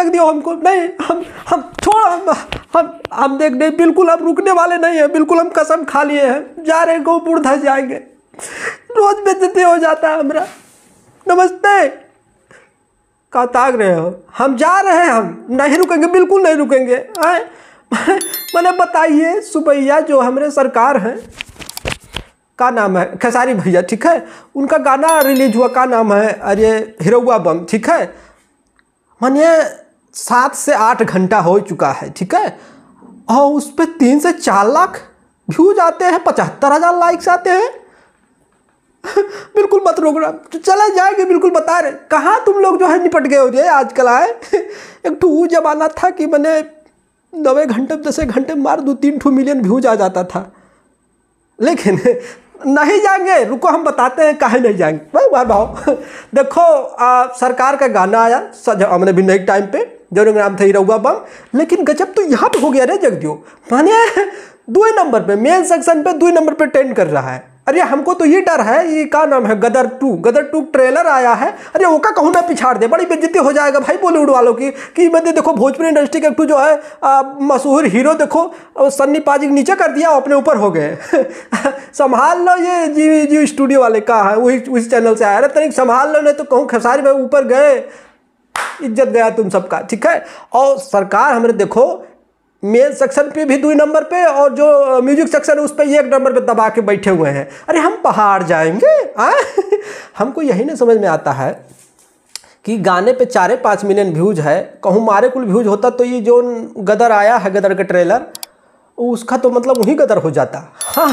तक दियो हमको नहीं हम हम थोड़ा हम हम हम देख नहीं बिल्कुल हम रुकने वाले नहीं हैं बिल्कुल हम कसम खा लिए हैं जा रहे गोपुर धस जाएंगे रोज बेचते हो जाता है हमारा नमस्ते का ताग रहे हो हम जा रहे हैं हम नहीं रुकेंगे बिल्कुल नहीं रुकेंगे आए मैंने बताइए सुबैया जो हमारे सरकार हैं का नाम है खेसारी भैया ठीक है उनका गाना रिलीज हुआ का नाम है अरे हिरौआ बम ठीक है मानिए सात से आठ घंटा हो चुका है ठीक है और उस पर तीन से चार लाख व्यूज आते हैं पचहत्तर हज़ार लाइक्स आते हैं बिल्कुल मत रोकना तो चले जाएंगे बिल्कुल बता रहे कहाँ तुम लोग जो है निपट गए हो जे आजकल आए एक ठू तो जमाना था कि मैंने नवे घंटे दस घंटे मार दो तीन ठू मिलियन व्यूज आ जाता था लेकिन नहीं जाएंगे रुको हम बताते हैं कहा नहीं जाएंगे भाई बार भाव देखो आ, सरकार का गाना आया हमने भी नई टाइम पे जरूर नाम थे रहुआ बम लेकिन गजब तो यहाँ पे हो गया रे जगदियो माने दो नंबर पे मेन सेक्शन पे दो नंबर पे टेंड कर रहा है अरे हमको तो ये डर है ये का नाम है Gadar two Gadar two trailer आया है अरे वो का कहूँ ना पिछाड़ दे बड़ी बेजती हो जाएगा भाई बॉलीवुड वालों की कि मतलब देखो भोजपुरी इंडस्ट्री का टू जो है मशहूर हीरो देखो सन्नी पाजी नीचे कर दिया अपने ऊपर हो गए संभाल लो ये जी जी स्टूडियो वाले का है वही उस चैनल से आया रहे तनिक संभाल लो नहीं तो कहूँ खेसारी भाई ऊपर गए इज्जत गया तुम सबका ठीक है और सरकार हमने देखो मेन सेक्शन पे भी दो नंबर पे और जो म्यूजिक सेक्शन है उस पर एक नंबर पे दबा के बैठे हुए हैं अरे हम पहाड़ जाएंगे आ हमको यही नहीं समझ में आता है कि गाने पे चारे पाँच मिलियन व्यूज है कहूँ मारे कुल व्यूज होता तो ये जो गदर आया है गदर का ट्रेलर उसका तो मतलब वहीं गदर हो जाता हाँ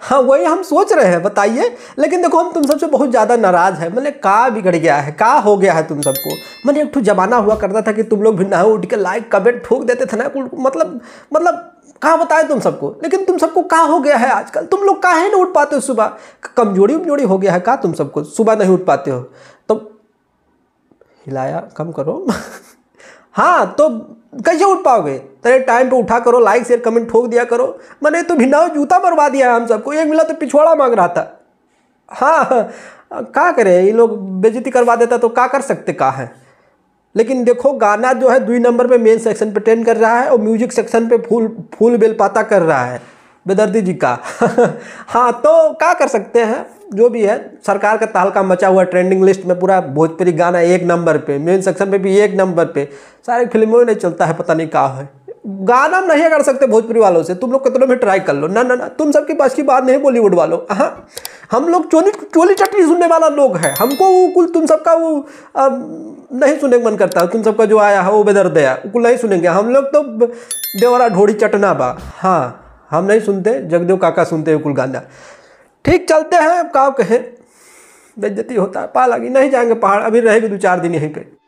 हाँ वही हम सोच रहे हैं बताइए लेकिन देखो हम तुम सबसे बहुत ज़्यादा नाराज़ है मैंने का बिगड़ गया है का हो गया है तुम सबको मैंने एक ठू ज़माना हुआ करता था कि तुम लोग भी ना हो उठ के लाइक कमेंट ठोक देते थे ना मतलब मतलब कहाँ बताए तुम सबको लेकिन तुम सबको कहाँ हो गया है आजकल तुम लोग कहाँ नहीं उठ पाते हो सुबह कमजोरी उमजोरी हो गया है कहाँ तुम सबको सुबह नहीं उठ पाते हो तो हिलाया कम करो हाँ तो कैसे उठ पाओगे तो अरे टाइम पे उठा करो लाइक शेयर कमेंट ठोक दिया करो मैंने तो भिंडाओ जूता मरवा दिया है हम सबको एक मिला तो पिछवाड़ा मांग रहा था हाँ क्या करे ये लोग बेजती करवा देता तो क्या कर सकते का है लेकिन देखो गाना जो है दुई नंबर पे मेन सेक्शन पे ट्रेंड कर रहा है और म्यूजिक सेक्शन पे फूल फूल बेलपाता कर रहा है बेदर्दी जी का हाँ तो क्या कर सकते हैं जो भी है सरकार का तहलका मचा हुआ ट्रेंडिंग लिस्ट में पूरा भोजपुरी गाना एक नंबर पे मेन सेक्शन पे भी एक नंबर पे सारी फिल्मों में नहीं चलता है पता नहीं कहा है गाना नहीं कर सकते भोजपुरी वालों से तुम लोग कितने भी ट्राई कर लो ना ना ना तुम सबके पास की बात नहीं बॉलीवुड वालों हाँ हम लोग चोली चोली चटनी सुनने वाला लोग है हमको वो कुल तुम सबका वो नहीं सुनने का मन करता तुम सबका जो आया है वो बेदर दया कुल नहीं सुनेंगे हम लोग तो देवरा ढोड़ी चटना बा हाँ हम नहीं सुनते जगदेव काका सुनते हैं कुल गाना ठीक चलते हैं अब का कहे बेज्जती होता है पा लगी नहीं जाएंगे पहाड़ अभी रहेगी दो चार दिन यहीं पर